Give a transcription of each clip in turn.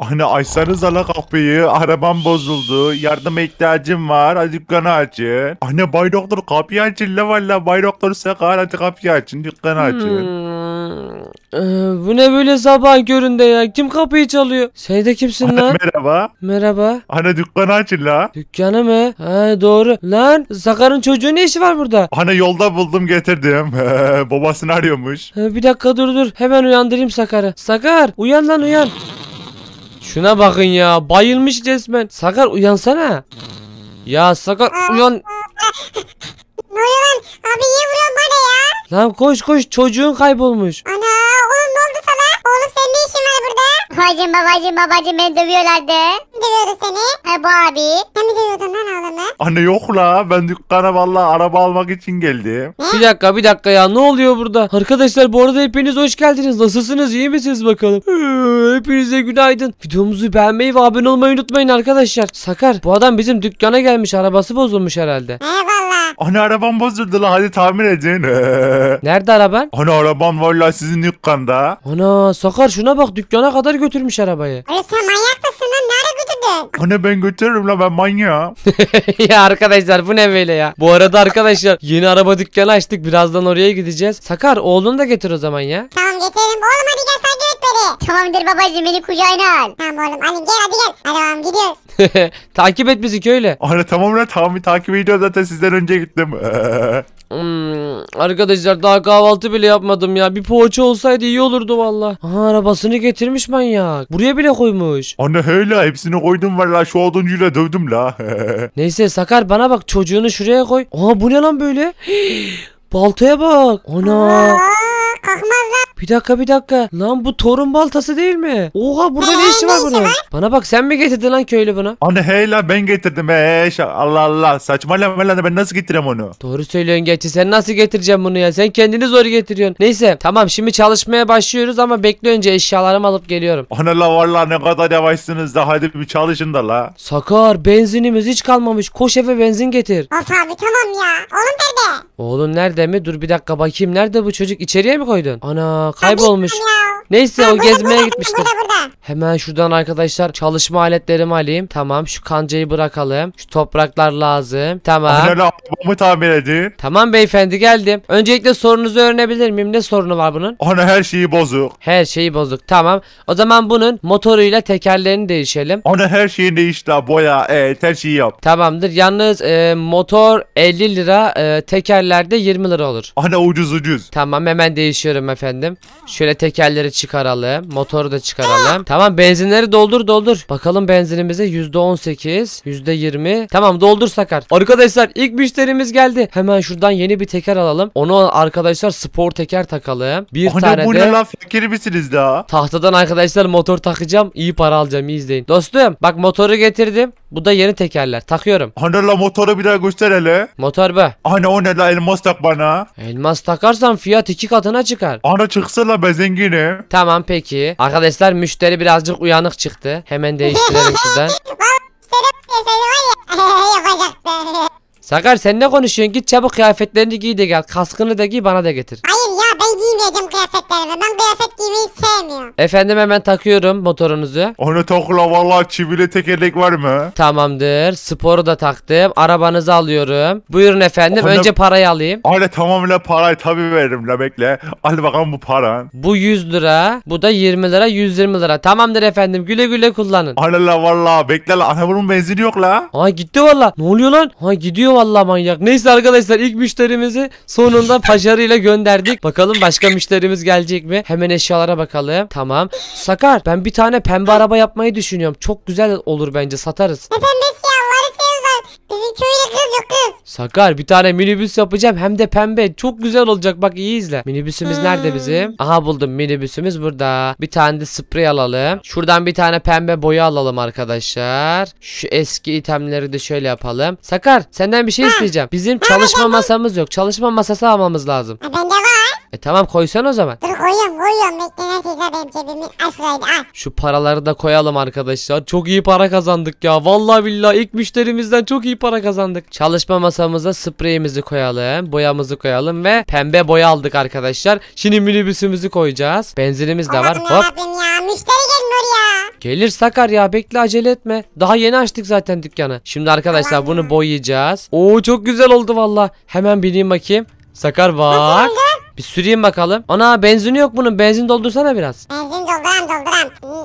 Anne hani açsanız ala kapıyı. Arabam bozuldu. Yardıma ihtiyacım var. Hadi dükkanı açın. Anne Bay Doktor kapıyı açın la valla. Bay Doktor sakar hadi kapıyı açın. Dükkanı açın. Hmm. Ee, bu ne böyle sabah göründe ya? Kim kapıyı çalıyor? Sen de kimsin lan? merhaba. Merhaba. Anne dükkanı açın la. Dükkanı mı? Ha doğru. Lan Sakar'ın çocuğu ne işi var burada? Anne yolda buldum getirdim. Babasını arıyormuş. Ha, bir dakika dur dur. Hemen uyandırayım Sakar'ı. Sakar uyan lan uyan. Şuna bakın ya bayılmış resmen. Sakar uyansana. Ya Sakar uyan. Ne oluyor lan? Abi niye vuruyorsun bana ya? Lan koş koş çocuğun kaybolmuş. Ana oğlum ne oldu sana? Oğlum senin ne işin var burada? Babacım babacım babacım beni dövüyorlardı. Kim dövüyordu seni? E, bu abi. Ne mi dövüyordun lan Anne yok la ben dükkana valla araba almak için geldim. Bir dakika bir dakika ya ne oluyor burada? Arkadaşlar bu arada hepiniz hoş geldiniz. Nasılsınız iyi misiniz bakalım? Ee, hepinize günaydın. Videomuzu beğenmeyi ve abone olmayı unutmayın arkadaşlar. Sakar bu adam bizim dükkana gelmiş arabası bozulmuş herhalde. Eyvallah. Anne arabam bozuldu la hadi tamir edin. Nerede araban? Anne araban vallahi sizin dükkanda. Ana Sakar şuna bak dükkana kadar götürmüş arabayı. Öyle sen manyak Anne ben götürürüm lan ben manyağı. ya arkadaşlar bu ne böyle ya? Bu arada arkadaşlar yeni araba dükkanı açtık. Birazdan oraya gideceğiz. Sakar oğlunu da getir o zaman ya. Tamam getiririm. Oğlum hadi gel sen götür beni. Tamamdır babacığım beni kucağına al. Tamam oğlum annem gel hadi gel. Hadi oğlum gidiyoruz. Takip et bizi köyle. Anne tamam lan tamam takip ediyor zaten sizden önce gittim. Hmm, arkadaşlar daha kahvaltı bile yapmadım ya. Bir poğaça olsaydı iyi olurdu valla. Aha arabasını getirmiş manyak. Buraya bile koymuş. Anne hele hepsini koydum valla şu oduncuyla dövdüm la. Neyse Sakar bana bak çocuğunu şuraya koy. Aha bu ne lan böyle? Baltaya bak. Ana. kalkmaz lan bir dakika bir dakika. Lan bu torun baltası değil mi? Oha burada ne işi var bunun? Bana bak sen mi getirdin lan köylü bunu? Anne hey lan ben getirdim. Hey Allah Allah. Saçmalama lan ben nasıl getireyim onu? Doğru söylüyorsun gerçi. Sen nasıl getireceğim bunu ya? Sen kendini zor getiriyorsun. Neyse tamam şimdi çalışmaya başlıyoruz ama bekle önce eşyalarımı alıp geliyorum. Anne la valla ne kadar yavaşsınız da hadi bir çalışın da la. Sakar benzinimiz hiç kalmamış. Koş eve benzin getir. Of abi tamam ya. Oğlum nerede? Oğlum nerede mi? Dur bir dakika bakayım. Nerede bu çocuk? İçeriye mi koydun? Ana kaybolmuş. Neyse o gezmeye gitmiştir. Hemen şuradan arkadaşlar çalışma aletlerimi alayım. Tamam şu kancayı bırakalım. Şu topraklar lazım. Tamam. Amcalar arabamı tamir edin. Tamam beyefendi geldim. Öncelikle sorunuzu öğrenebilir miyim? Ne sorunu var bunun? Ana her şeyi bozuk. Her şeyi bozuk tamam. O zaman bunun motoruyla tekerlerini değişelim. Ana her şeyi değişti boya et her şeyi yap. Tamamdır. Yalnız e, motor 50 lira e, tekerlerde 20 lira olur. Ana ucuz ucuz. Tamam hemen değişiyorum efendim. Şöyle tekerleri çıkaralım. Motoru da çıkaralım. Tamam benzinleri doldur doldur. Bakalım benzinimize %18, %20. Tamam doldur Sakar. Arkadaşlar ilk müşterimiz geldi. Hemen şuradan yeni bir teker alalım. Onu arkadaşlar spor teker takalım. Bir Ana, tane bu ne de lan fakir misiniz daha? tahtadan arkadaşlar motor takacağım. İyi para alacağım izleyin. Dostum bak motoru getirdim. Bu da yeni tekerler. Takıyorum. Ana la motoru bir daha göster hele. Motor be. Ana o ne la elmas tak bana. Elmas takarsan fiyat iki katına çıkar. Ana çık çıksana be zenginim. Tamam peki. Arkadaşlar müşteri birazcık uyanık çıktı. Hemen değiştirelim şuradan. Sakar sen ne konuşuyorsun? Git çabuk kıyafetlerini giy de gel. Kaskını da giy bana da getir. Hayır ben giymeyeceğim kıyafetlerimi. Ben kıyafet giymeyi sevmiyorum. Efendim hemen takıyorum motorunuzu. Onu takla vallahi çivili tekerlek var mı? Tamamdır. Sporu da taktım. Arabanızı alıyorum. Buyurun efendim. Anne- Önce parayı alayım. Anne tamamıyla parayı tabii veririm la bekle. Al bakalım bu paran. Bu 100 lira. Bu da 20 lira. 120 lira. Tamamdır efendim. Güle güle kullanın. Anne la valla bekle la. Anne bunun benzini yok la. Ha gitti vallahi. Ne oluyor lan? Ha gidiyor vallahi manyak. Neyse arkadaşlar ilk müşterimizi sonunda pajarıyla gönderdik. Bakalım bakalım başka müşterimiz gelecek mi? Hemen eşyalara bakalım. Tamam. Sakar ben bir tane pembe araba yapmayı düşünüyorum. Çok güzel olur bence satarız. Efendim ya Allah'ını Bizim köyde kız yok kız. Sakar bir tane minibüs yapacağım hem de pembe. Çok güzel olacak bak iyi izle. Minibüsümüz nerede hmm. bizim? Aha buldum minibüsümüz burada. Bir tane de sprey alalım. Şuradan bir tane pembe boya alalım arkadaşlar. Şu eski itemleri de şöyle yapalım. Sakar senden bir şey isteyeceğim. Bizim çalışma masamız yok. Çalışma masası almamız lazım. Ha, de var. E tamam koysan o zaman. Dur koyuyorum koyuyorum. Bekle neredeyse benim cebimi aslaydı al. Şu paraları da koyalım arkadaşlar. Çok iyi para kazandık ya. Vallahi billahi ilk müşterimizden çok iyi para kazandık. Çalışma masamıza spreyimizi koyalım. Boyamızı koyalım ve pembe boya aldık arkadaşlar. Şimdi minibüsümüzü koyacağız. Benzinimiz de var. Hop. ya müşteri gelmiyor ya. Gelir Sakar ya bekle acele etme. Daha yeni açtık zaten dükkanı. Şimdi arkadaşlar bunu boyayacağız. Oo çok güzel oldu valla. Hemen bineyim bakayım. Sakar bak. Bir süreyim bakalım. Ana benzini yok bunun. Benzin doldursana biraz. Benzin dolduram dolduram. E,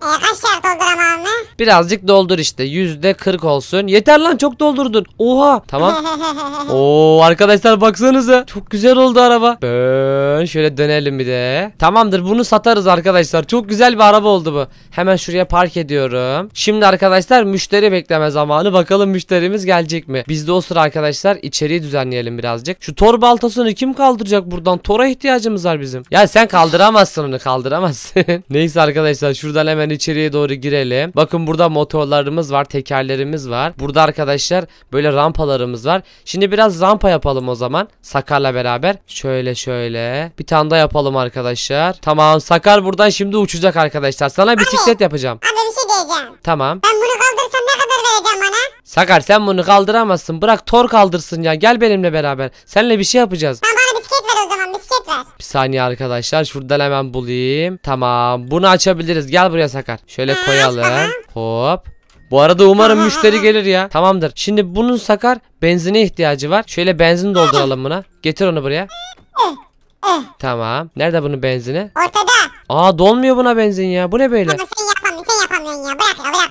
kaç yer dolduram abi? Birazcık doldur işte. Yüzde kırk olsun. Yeter lan çok doldurdun. Oha. Tamam. Oo arkadaşlar baksanıza. Çok güzel oldu araba. Böyle şöyle dönelim bir de. Tamamdır bunu satarız arkadaşlar. Çok güzel bir araba oldu bu. Hemen şuraya park ediyorum. Şimdi arkadaşlar müşteri bekleme zamanı. Bakalım müşterimiz gelecek mi? Biz de o sıra arkadaşlar içeriği düzenleyelim birazcık. Şu tor baltasını kim kaldıracak buradan? Tora ihtiyacımız var bizim. Ya sen kaldıramazsın onu kaldıramazsın. Neyse Neyse arkadaşlar şuradan hemen içeriye doğru girelim. Bakın burada motorlarımız var, tekerlerimiz var. Burada arkadaşlar böyle rampalarımız var. Şimdi biraz rampa yapalım o zaman. Sakar'la beraber. Şöyle şöyle. Bir tane daha yapalım arkadaşlar. Tamam Sakar buradan şimdi uçacak arkadaşlar. Sana bisiklet yapacağım. Abi bir şey diyeceğim. Tamam. Ben bunu kaldırsam ne kadar vereceğim bana? Sakar sen bunu kaldıramazsın. Bırak Tor kaldırsın ya. Gel benimle beraber. Seninle bir şey yapacağız. Tamam bir saniye arkadaşlar. Şuradan hemen bulayım. Tamam. Bunu açabiliriz. Gel buraya Sakar. Şöyle koyalım. Hop. Bu arada umarım müşteri gelir ya. Tamamdır. Şimdi bunun Sakar benzine ihtiyacı var. Şöyle benzin dolduralım buna. Getir onu buraya. Tamam. Nerede bunun benzini? Ortada. Aa dolmuyor buna benzin ya. Bu ne böyle?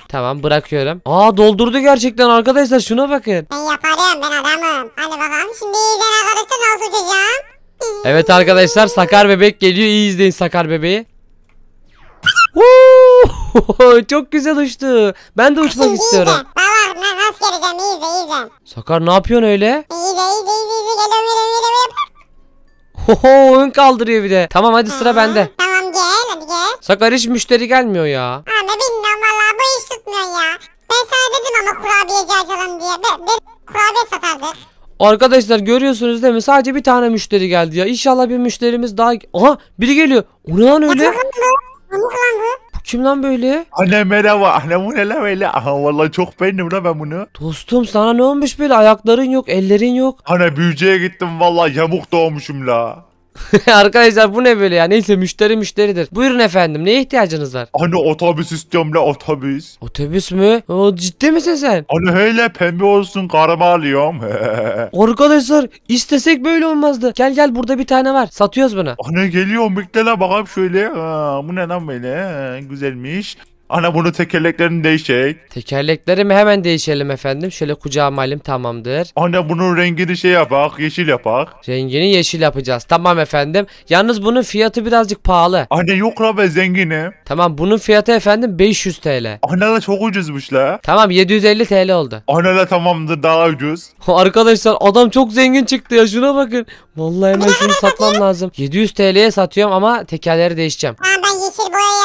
Tamam bırakıyorum. Aa doldurdu gerçekten arkadaşlar. Şuna bakın. Ben yaparım ben adamım. Hadi bakalım şimdi sen arkadaşlar nasıl uçacağım? Evet arkadaşlar Sakar bebek geliyor. İyi izleyin Sakar bebeği. Çok güzel uçtu. Ben de uçmak istiyorum. Sakar ne yapıyorsun öyle? İyice iyice Hoho ön kaldırıyor bir de. Tamam hadi sıra bende. Tamam gel hadi gel. Sakar hiç müşteri gelmiyor ya. Abi bilmiyorum valla bu iş tutmuyor ya. Ben sana dedim ama kurabiyeci açalım diye. Be, kurabiye satardık. Arkadaşlar görüyorsunuz değil mi? Sadece bir tane müşteri geldi ya. İnşallah bir müşterimiz daha... Aha biri geliyor. O ne lan öyle? Bu kim lan böyle? Anne merhaba. Anne bu ne lan böyle? Aha vallahi çok beğendim lan ben bunu. Dostum sana ne olmuş böyle? Ayakların yok, ellerin yok. Anne büyücüye gittim vallahi yamuk doğmuşum la. Arkadaşlar bu ne böyle ya? Neyse müşteri müşteridir. Buyurun efendim. Neye ihtiyacınız var? Anne hani otobüs istiyorum la otobüs. Otobüs mü? O ciddi misin sen? Anne hani hele pembe olsun karımı alıyorum. Arkadaşlar istesek böyle olmazdı. Gel gel burada bir tane var. Satıyoruz bunu. Anne geliyor bekle la bakalım şöyle. Aa, bu ne lan böyle? Ha, güzelmiş. Ana bunu tekerleklerini değişik. Tekerleklerimi hemen değişelim efendim. Şöyle kucağıma alayım tamamdır. Ana bunun rengini şey yapak yeşil yapak. Rengini yeşil yapacağız. Tamam efendim. Yalnız bunun fiyatı birazcık pahalı. Anne yok la ben zenginim. Tamam bunun fiyatı efendim 500 TL. Ana da çok ucuzmuş la. Tamam 750 TL oldu. Ana da tamamdır daha ucuz. Arkadaşlar adam çok zengin çıktı ya şuna bakın. Vallahi hemen şunu satmam lazım. 700 TL'ye satıyorum ama tekerleri değişeceğim. Abi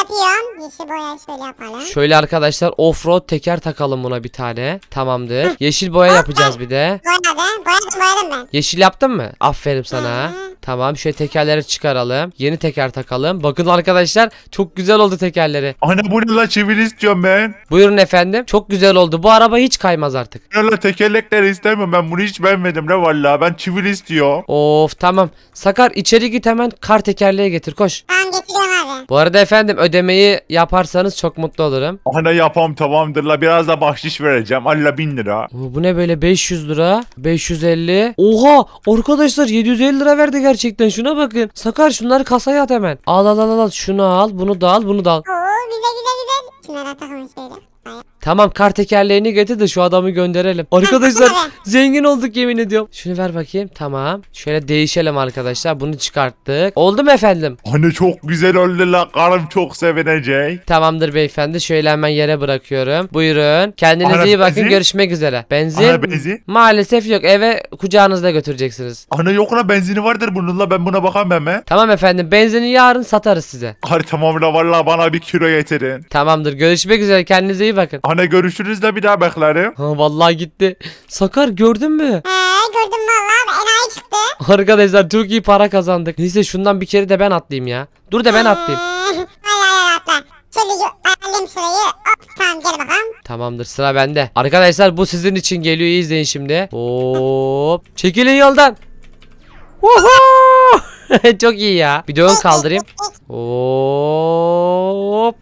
yapıyorum. Yeşil boya şöyle yapalım. Şöyle arkadaşlar offroad teker takalım buna bir tane. Tamamdır. Yeşil boya yapacağız bir de. Boyadım. Boyadım boyadım ben. Yeşil yaptın mı? Aferin sana. Tamam şöyle tekerleri çıkaralım. Yeni teker takalım. Bakın arkadaşlar çok güzel oldu tekerleri. Ana bu ne la çivil istiyorum ben. Buyurun efendim. Çok güzel oldu. Bu araba hiç kaymaz artık. Ya la tekerlekler istemiyorum ben bunu hiç beğenmedim la vallahi ben çivil istiyorum. Of tamam. Sakar içeri git hemen kar tekerleği getir koş. Tamam getiriyorum abi. Bu arada efendim ödemeyi yaparsanız çok mutlu olurum. Ana ah, yapam tamamdır la biraz da bahşiş vereceğim. Allah bin lira. bu ne böyle 500 lira 550. Oha arkadaşlar 750 lira verdi gerçekten şuna bakın. Sakar şunları kasaya at hemen. Al al al al şunu al bunu da al bunu da al. Oo güzel güzel güzel. Şunları Tamam kar tekerleğini getir de şu adamı gönderelim. Arkadaşlar zengin olduk yemin ediyorum. Şunu ver bakayım. Tamam. Şöyle değişelim arkadaşlar. Bunu çıkarttık. Oldu mu efendim? Anne çok güzel oldu la. Karım çok sevinecek. Tamamdır beyefendi. Şöyle hemen yere bırakıyorum. Buyurun. Kendinize iyi bakın. Benzin. Görüşmek üzere. Benzin, Ana benzin. Maalesef yok. Eve kucağınızda götüreceksiniz. Ana yok la benzini vardır bununla. Ben buna bakam ben mi? Tamam efendim. Benzini yarın satarız size. Hayır tamam la valla bana bir kilo getirin. Tamamdır. Görüşmek üzere. Kendinize iyi iyi şey bakın. Ana görüşürüz de bir daha beklerim. Ha vallahi gitti. Sakar gördün mü? Eee gördüm vallahi abi çıktı. Arkadaşlar çok iyi para kazandık. Neyse şundan bir kere de ben atlayayım ya. Dur da ben atlayayım. hayır hayır atla. Şöyle alayım Hop tamam gel bakalım. Tamamdır sıra bende. Arkadaşlar bu sizin için geliyor izleyin şimdi. Hop. Çekilin yoldan. Oho! Çok iyi ya. Bir de ön kaldırayım. Hop.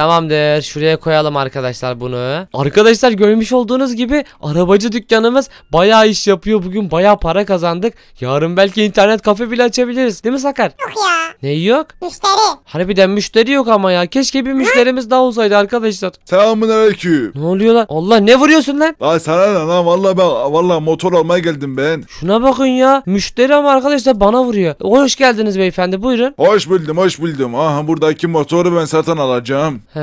Tamamdır. Şuraya koyalım arkadaşlar bunu. Arkadaşlar görmüş olduğunuz gibi arabacı dükkanımız bayağı iş yapıyor. Bugün bayağı para kazandık. Yarın belki internet kafe bile açabiliriz. Değil mi Sakar? Yok ya. Ne yok? Müşteri. Harbiden müşteri yok ama ya. Keşke bir müşterimiz daha olsaydı arkadaşlar. Selamun aleyküm. Ne oluyor lan? Allah ne vuruyorsun lan? Lan sana ne lan? Valla ben valla motor almaya geldim ben. Şuna bakın ya. Müşteri ama arkadaşlar bana vuruyor. Hoş geldiniz beyefendi. Buyurun. Hoş buldum hoş buldum. Aha buradaki motoru ben satın alacağım. He,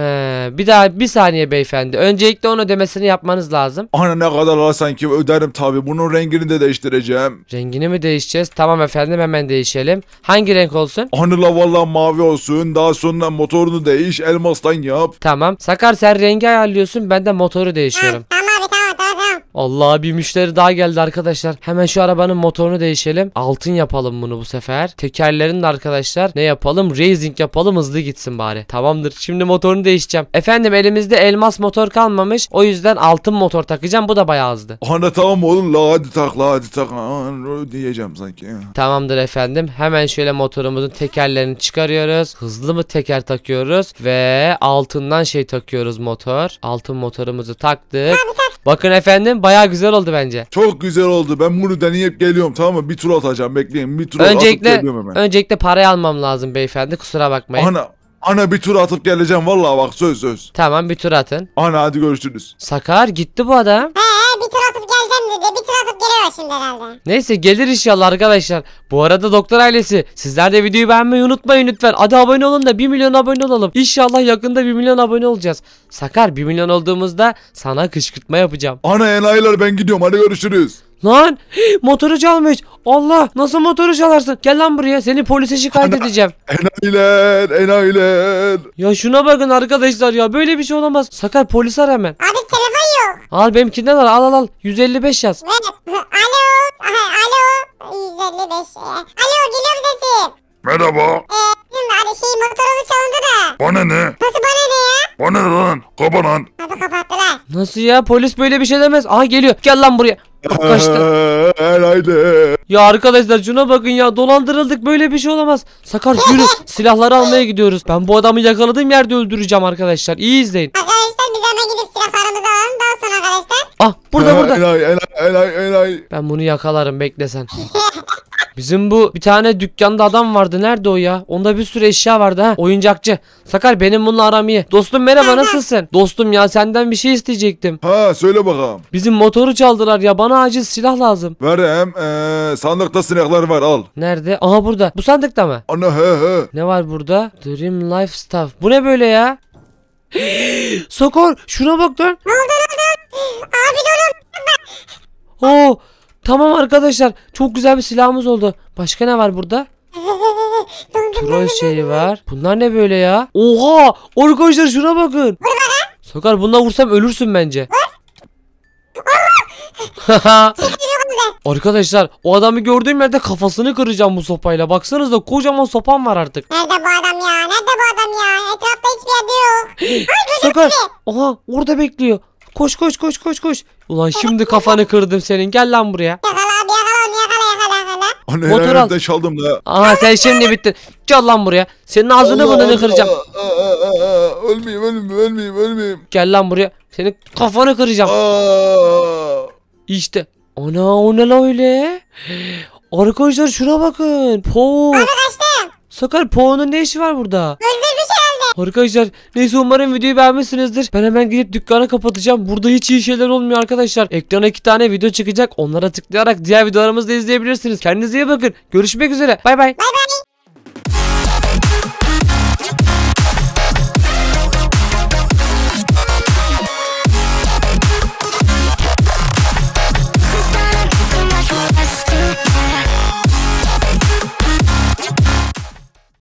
bir daha bir saniye beyefendi. Öncelikle onun ödemesini yapmanız lazım. Ana ne kadar var ki öderim tabi. Bunun rengini de değiştireceğim. Rengini mi değişeceğiz? Tamam efendim hemen değişelim. Hangi renk olsun? Ana la valla mavi olsun. Daha sonra motorunu değiş elmastan yap. Tamam. Sakar sen rengi ayarlıyorsun ben de motoru değişiyorum. Allah bir müşteri daha geldi arkadaşlar. Hemen şu arabanın motorunu değişelim. Altın yapalım bunu bu sefer. Tekerlerin de arkadaşlar ne yapalım? Racing yapalım hızlı gitsin bari. Tamamdır. Şimdi motorunu değişeceğim. Efendim elimizde elmas motor kalmamış. O yüzden altın motor takacağım. Bu da bayağı hızlı. Ana tamam oğlum la hadi tak la hadi tak Aa, diyeceğim sanki. Tamamdır efendim. Hemen şöyle motorumuzun tekerlerini çıkarıyoruz. Hızlı mı teker takıyoruz ve altından şey takıyoruz motor. Altın motorumuzu taktık. Abi, Bakın efendim baya güzel oldu bence. Çok güzel oldu. Ben bunu deneyip geliyorum tamam mı? Bir tur atacağım bekleyin. Bir tur öncelikle, atıp geliyorum hemen. Öncelikle parayı almam lazım beyefendi kusura bakmayın. Ana Ana bir tur atıp geleceğim vallahi bak söz söz. Tamam bir tur atın. Ana hadi görüşürüz. Sakar gitti bu adam önemli dedi. Bir tur atıp geliyor şimdi herhalde. Neyse gelir inşallah arkadaşlar. Bu arada doktor ailesi sizler de videoyu beğenmeyi unutmayın lütfen. Hadi abone olun da 1 milyon abone olalım. İnşallah yakında 1 milyon abone olacağız. Sakar 1 milyon olduğumuzda sana kışkırtma yapacağım. Ana enayiler ben gidiyorum hadi görüşürüz. Lan motoru çalmış. Allah nasıl motoru çalarsın? Gel lan buraya seni polise şikayet Ana, edeceğim. Enayiler enayiler. Ya şuna bakın arkadaşlar ya böyle bir şey olamaz. Sakar polis ara hemen. Abi telefon yok. Al benimkinden al al al al. 155 yaz. Alo. Alo. 155. E. Alo geliyor sesim. Merhaba. Ee, bizim abi hani şey motorumuz çalındı da. Bana ne? Nasıl bana ne ya? Bana ne lan? Kapa lan. Abi kapattılar. Nasıl ya? Polis böyle bir şey demez. Aha geliyor. Gel lan buraya. Bak Kaçtı. Ee, Herhalde. Ya arkadaşlar şuna bakın ya dolandırıldık böyle bir şey olamaz. Sakar yürü silahları almaya gidiyoruz. Ben bu adamı yakaladığım yerde öldüreceğim arkadaşlar. İyi izleyin. Ah burada burada. Elay elay elay elay. Ben bunu yakalarım bekle sen. Bizim bu bir tane dükkanda adam vardı. Nerede o ya? Onda bir sürü eşya vardı ha. Oyuncakçı. Sakar benim bununla aram iyi. Dostum merhaba nasılsın? Dostum ya senden bir şey isteyecektim. Ha söyle bakalım. Bizim motoru çaldılar ya. Bana acil silah lazım. Verem. Ee, sandıkta sinekler var al. Nerede? Aha burada. Bu sandıkta mı? Ana he he. Ne var burada? Dream Life Stuff. Bu ne böyle ya? Sakar şuna bak lan. Ne oldu ne oldu? Abi durun. Oo, tamam arkadaşlar. Çok güzel bir silahımız oldu. Başka ne var burada? Troll şeyi var. Bunlar ne böyle ya? Oha! Arkadaşlar şuna bakın. Sakar bundan vursam ölürsün bence. Haha. Arkadaşlar o adamı gördüğüm yerde kafasını kıracağım bu sopayla. Baksanıza kocaman sopam var artık. Nerede bu adam ya? Nerede bu adam ya? Etrafta hiçbir yerde yok. Ay gözüm Sakar. Aha orada bekliyor. Koş koş koş koş koş. Ulan şimdi kafanı kırdım senin. Gel lan buraya. Yakala abi yakala onu yakala yakala yakala. Anne Motor al. çaldım da. Aha sen şimdi bittin. Gel lan buraya. Senin ağzını Allah burnunu kıracağım. aa, aa, aa, aa, Ölmeyeyim ölmeyeyim ölmeyeyim ölmeyeyim. Gel lan buraya. Senin kafanı kıracağım. Aa. İşte Ana o ne la öyle? Arkadaşlar şuna bakın. Po. Arkadaşlar. Sakar Po'nun ne işi var burada? Öldürmüş herhalde. Arkadaşlar neyse umarım videoyu beğenmişsinizdir. Ben hemen gidip dükkanı kapatacağım. Burada hiç iyi şeyler olmuyor arkadaşlar. Ekrana iki tane video çıkacak. Onlara tıklayarak diğer videolarımızı da izleyebilirsiniz. Kendinize iyi bakın. Görüşmek üzere. Bay bay. Bay bay.